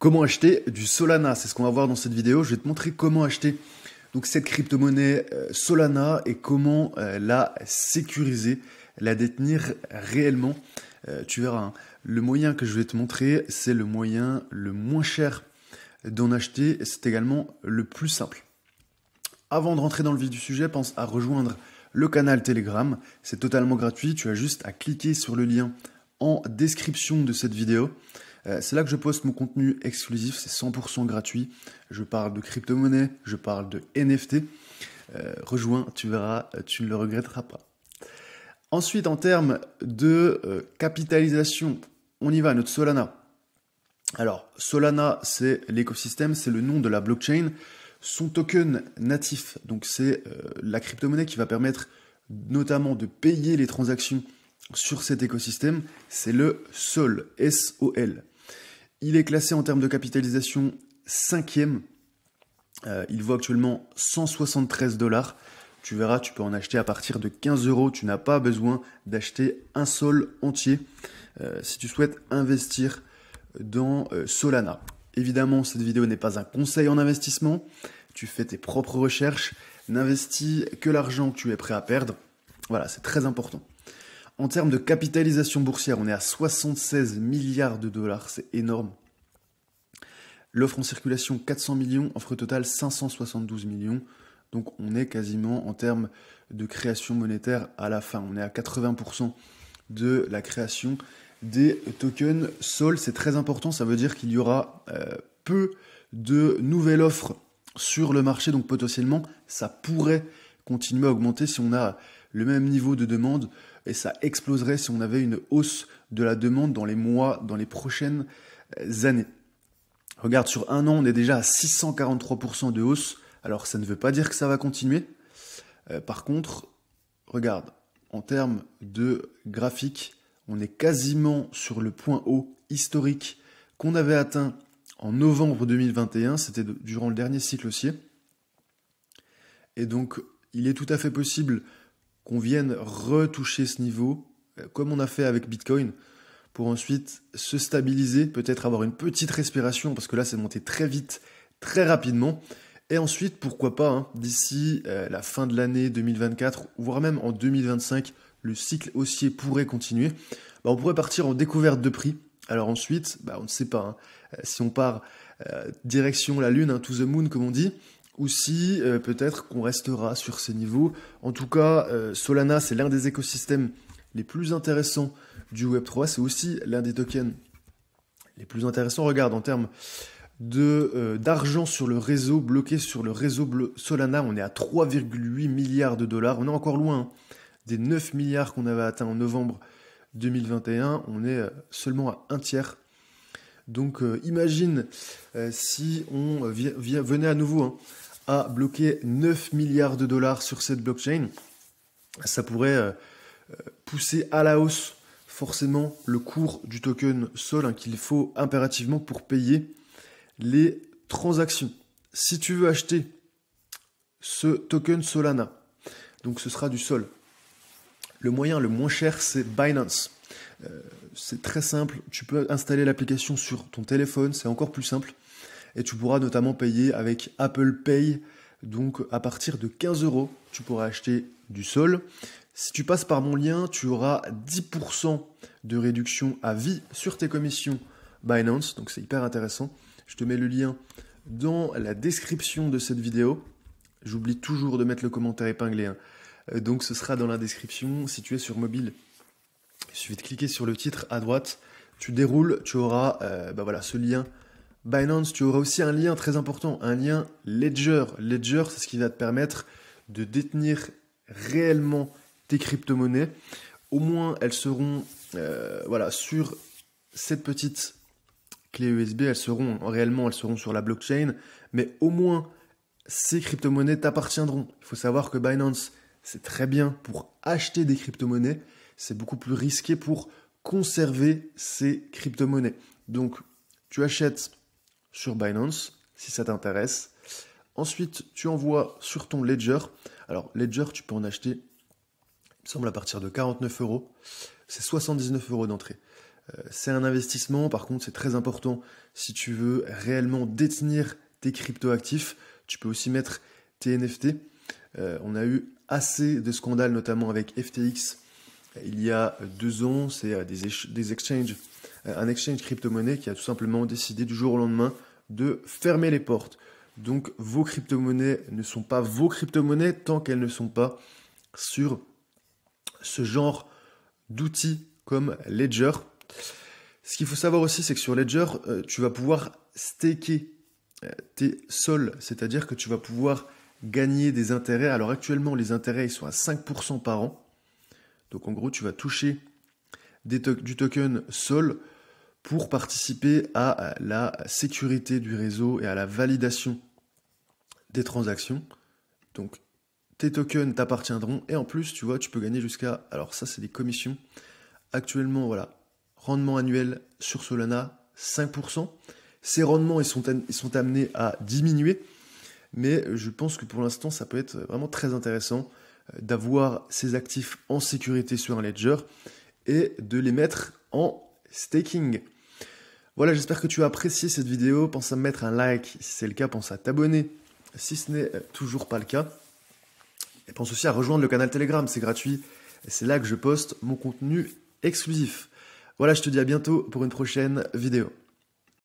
Comment acheter du Solana C'est ce qu'on va voir dans cette vidéo. Je vais te montrer comment acheter donc cette crypto-monnaie euh, Solana et comment euh, la sécuriser, la détenir réellement. Euh, tu verras, hein. le moyen que je vais te montrer, c'est le moyen le moins cher d'en acheter. C'est également le plus simple. Avant de rentrer dans le vif du sujet, pense à rejoindre le canal Telegram. C'est totalement gratuit. Tu as juste à cliquer sur le lien en description de cette vidéo. Euh, c'est là que je poste mon contenu exclusif, c'est 100% gratuit. Je parle de crypto-monnaie, je parle de NFT. Euh, rejoins, tu verras, euh, tu ne le regretteras pas. Ensuite, en termes de capitalisation, on y va, notre Solana. Alors, Solana, c'est l'écosystème, c'est le nom de la blockchain. Son token natif, donc c'est la crypto-monnaie qui va permettre notamment de payer les transactions sur cet écosystème, c'est le SOL, S-O-L. Il est classé en termes de capitalisation cinquième. Euh, il vaut actuellement 173 dollars. Tu verras, tu peux en acheter à partir de 15 euros. Tu n'as pas besoin d'acheter un sol entier euh, si tu souhaites investir dans euh, Solana. Évidemment, cette vidéo n'est pas un conseil en investissement. Tu fais tes propres recherches. N'investis que l'argent que tu es prêt à perdre. Voilà, c'est très important. En termes de capitalisation boursière, on est à 76 milliards de dollars, c'est énorme. L'offre en circulation 400 millions, offre totale 572 millions. Donc on est quasiment en termes de création monétaire à la fin. On est à 80% de la création des tokens SOL. C'est très important, ça veut dire qu'il y aura euh, peu de nouvelles offres sur le marché. Donc potentiellement, ça pourrait continuer à augmenter si on a le même niveau de demande et ça exploserait si on avait une hausse de la demande dans les mois, dans les prochaines euh, années. Regarde, sur un an, on est déjà à 643% de hausse. Alors ça ne veut pas dire que ça va continuer. Euh, par contre, regarde, en termes de graphique, on est quasiment sur le point haut historique qu'on avait atteint en novembre 2021. C'était durant le dernier cycle haussier. Et donc, il est tout à fait possible qu'on vienne retoucher ce niveau, euh, comme on a fait avec Bitcoin, pour ensuite se stabiliser, peut-être avoir une petite respiration, parce que là c'est monté très vite, très rapidement. Et ensuite, pourquoi pas, hein, d'ici euh, la fin de l'année 2024, voire même en 2025, le cycle haussier pourrait continuer. Bah, on pourrait partir en découverte de prix. Alors ensuite, bah, on ne sait pas. Hein. Euh, si on part direction la Lune, hein, to the moon, comme on dit, aussi, euh, peut-être qu'on restera sur ces niveaux. En tout cas, euh, Solana, c'est l'un des écosystèmes les plus intéressants du Web3. C'est aussi l'un des tokens les plus intéressants. Regarde, en termes euh, d'argent sur le réseau, bloqué sur le réseau Solana, on est à 3,8 milliards de dollars. On est encore loin hein, des 9 milliards qu'on avait atteints en novembre 2021. On est seulement à un tiers. Donc euh, imagine euh, si on euh, venait à nouveau hein, à bloquer 9 milliards de dollars sur cette blockchain, ça pourrait pousser à la hausse forcément le cours du token Sol hein, qu'il faut impérativement pour payer les transactions. Si tu veux acheter ce token Solana, donc ce sera du Sol, le moyen le moins cher c'est Binance. Euh, c'est très simple, tu peux installer l'application sur ton téléphone, c'est encore plus simple. Et tu pourras notamment payer avec Apple Pay. Donc à partir de 15 euros, tu pourras acheter du sol. Si tu passes par mon lien, tu auras 10% de réduction à vie sur tes commissions Binance. Donc c'est hyper intéressant. Je te mets le lien dans la description de cette vidéo. J'oublie toujours de mettre le commentaire épinglé. Hein. Euh, donc ce sera dans la description si tu es sur mobile. Il suffit de cliquer sur le titre à droite, tu déroules, tu auras euh, bah voilà, ce lien Binance, tu auras aussi un lien très important, un lien Ledger. Ledger, c'est ce qui va te permettre de détenir réellement tes crypto-monnaies. Au moins, elles seront euh, voilà, sur cette petite clé USB, elles seront réellement elles seront sur la blockchain, mais au moins ces crypto-monnaies t'appartiendront. Il faut savoir que Binance, c'est très bien pour acheter des crypto-monnaies, c'est beaucoup plus risqué pour conserver ces crypto-monnaies. Donc, tu achètes sur Binance, si ça t'intéresse. Ensuite, tu envoies sur ton Ledger. Alors, Ledger, tu peux en acheter, il me semble, à partir de 49 euros. C'est 79 euros d'entrée. Euh, c'est un investissement, par contre, c'est très important. Si tu veux réellement détenir tes crypto-actifs, tu peux aussi mettre tes NFT. Euh, on a eu assez de scandales, notamment avec FTX, il y a deux ans, c'est euh, des, des euh, un exchange crypto-monnaie qui a tout simplement décidé du jour au lendemain de fermer les portes. Donc vos crypto-monnaies ne sont pas vos crypto-monnaies tant qu'elles ne sont pas sur ce genre d'outils comme Ledger. Ce qu'il faut savoir aussi, c'est que sur Ledger, euh, tu vas pouvoir staker tes sols, c'est-à-dire que tu vas pouvoir gagner des intérêts. Alors actuellement, les intérêts, sont à 5% par an. Donc en gros, tu vas toucher du token SOL pour participer à la sécurité du réseau et à la validation des transactions. Donc tes tokens t'appartiendront et en plus, tu vois, tu peux gagner jusqu'à alors ça c'est des commissions. Actuellement, voilà, rendement annuel sur Solana 5%. Ces rendements ils sont, ils sont amenés à diminuer, mais je pense que pour l'instant, ça peut être vraiment très intéressant d'avoir ses actifs en sécurité sur un ledger et de les mettre en staking. Voilà, j'espère que tu as apprécié cette vidéo. Pense à mettre un like si c'est le cas, pense à t'abonner si ce n'est toujours pas le cas. Et pense aussi à rejoindre le canal Telegram, c'est gratuit. C'est là que je poste mon contenu exclusif. Voilà, je te dis à bientôt pour une prochaine vidéo.